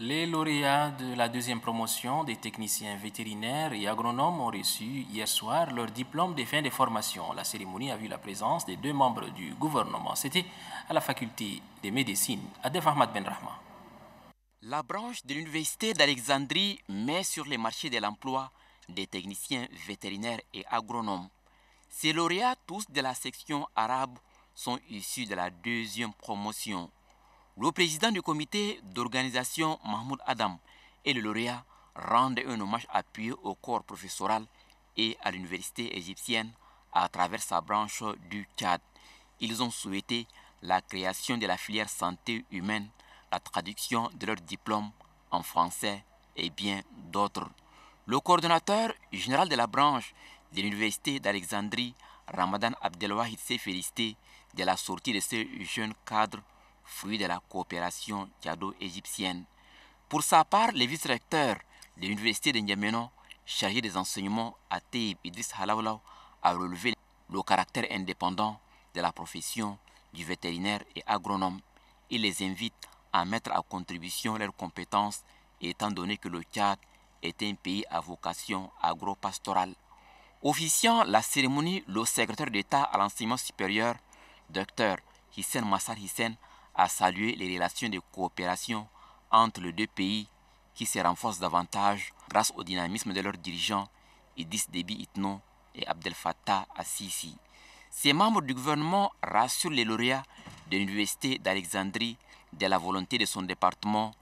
Les lauréats de la deuxième promotion des techniciens vétérinaires et agronomes ont reçu hier soir leur diplôme des fins de formation. La cérémonie a vu la présence des deux membres du gouvernement. C'était à la faculté des médecines, Adef Ahmad Ben Rahman. La branche de l'université d'Alexandrie met sur les marchés de l'emploi des techniciens vétérinaires et agronomes. Ces lauréats, tous de la section arabe, sont issus de la deuxième promotion. Le président du comité d'organisation Mahmoud Adam et le lauréat rendent un hommage appuyé au corps professoral et à l'université égyptienne à travers sa branche du Tchad. Ils ont souhaité la création de la filière santé humaine, la traduction de leurs diplômes en français et bien d'autres. Le coordonnateur général de la branche de l'université d'Alexandrie, Ramadan Abdelwahid, s'est félicité de la sortie de ce jeune cadre fruit de la coopération tchado-égyptienne. Pour sa part, le vice-recteur de l'université de Ndiamenon, chargé des enseignements à Teib Idriss Halaoulaou, a relevé le caractère indépendant de la profession du vétérinaire et agronome. Il les invite à mettre à contribution leurs compétences étant donné que le Tchad est un pays à vocation agro-pastorale. Officiant la cérémonie, le secrétaire d'État à l'enseignement supérieur, Dr Hissen Massar Hissen, a salué les relations de coopération entre les deux pays qui se renforcent davantage grâce au dynamisme de leurs dirigeants Idis Debi Itno et Abdel Fattah Assisi. Ces membres du gouvernement rassurent les lauréats de l'Université d'Alexandrie de la volonté de son département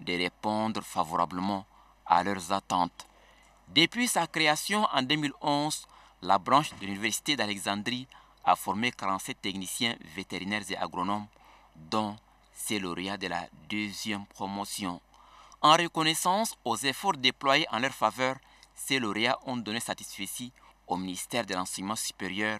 de répondre favorablement à leurs attentes. Depuis sa création en 2011, la branche de l'Université d'Alexandrie a formé 47 techniciens vétérinaires et agronomes dont c'est lauréats de la deuxième promotion. En reconnaissance aux efforts déployés en leur faveur, ces lauréats ont donné satisfaction au ministère de l'Enseignement supérieur,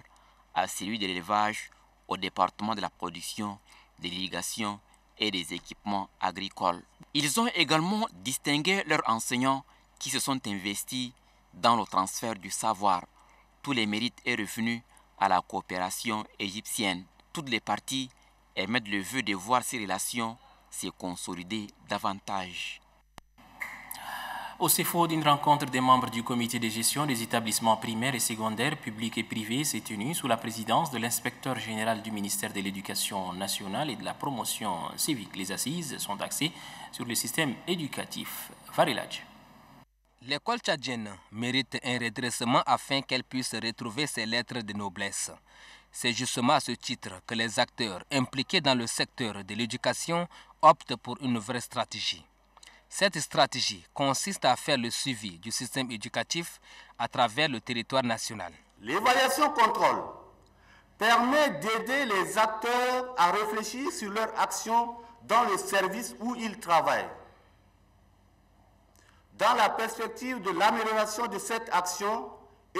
à celui de l'élevage, au département de la production, de l'irrigation et des équipements agricoles. Ils ont également distingué leurs enseignants qui se sont investis dans le transfert du savoir. Tous les mérites est revenus à la coopération égyptienne. Toutes les parties mettre le vœu de voir ces relations se consolider davantage. Au CFO d'une rencontre des membres du comité de gestion des établissements primaires et secondaires, publics et privés, s'est tenue sous la présidence de l'inspecteur général du ministère de l'Éducation nationale et de la promotion civique. Les assises sont axées sur le système éducatif. Varilage. L'école tchadienne mérite un redressement afin qu'elle puisse retrouver ses lettres de noblesse. C'est justement à ce titre que les acteurs impliqués dans le secteur de l'éducation optent pour une vraie stratégie. Cette stratégie consiste à faire le suivi du système éducatif à travers le territoire national. L'évaluation contrôle permet d'aider les acteurs à réfléchir sur leur actions dans les services où ils travaillent dans la perspective de l'amélioration de cette action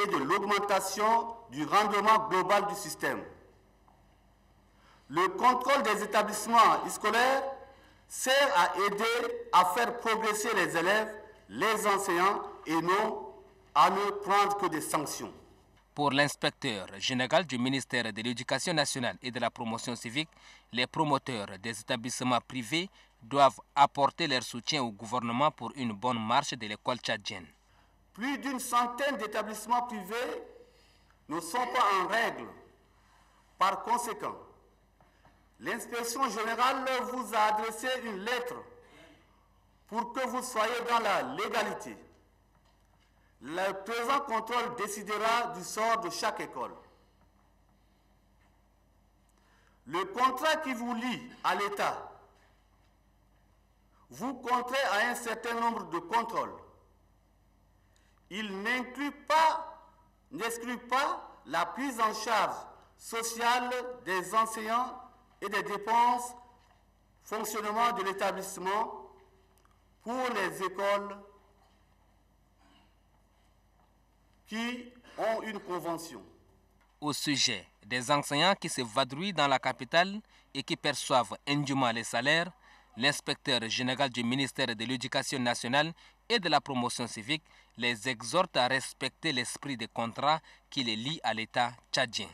et de l'augmentation du rendement global du système, le contrôle des établissements scolaires sert à aider à faire progresser les élèves, les enseignants et non à ne prendre que des sanctions. Pour l'inspecteur général du ministère de l'Éducation nationale et de la promotion civique, les promoteurs des établissements privés doivent apporter leur soutien au gouvernement pour une bonne marche de l'école tchadienne. Plus d'une centaine d'établissements privés ne sont pas en règle. Par conséquent, l'inspection générale vous a adressé une lettre pour que vous soyez dans la légalité. Le présent contrôle décidera du sort de chaque école. Le contrat qui vous lie à l'État vous comptez à un certain nombre de contrôles. Il n'inclut pas, n'exclut pas la prise en charge sociale des enseignants et des dépenses fonctionnement de l'établissement pour les écoles qui ont une convention. Au sujet des enseignants qui se vadrouillent dans la capitale et qui perçoivent indûment les salaires, L'inspecteur général du ministère de l'Éducation nationale et de la promotion civique les exhorte à respecter l'esprit des contrats qui les lie à l'État tchadien.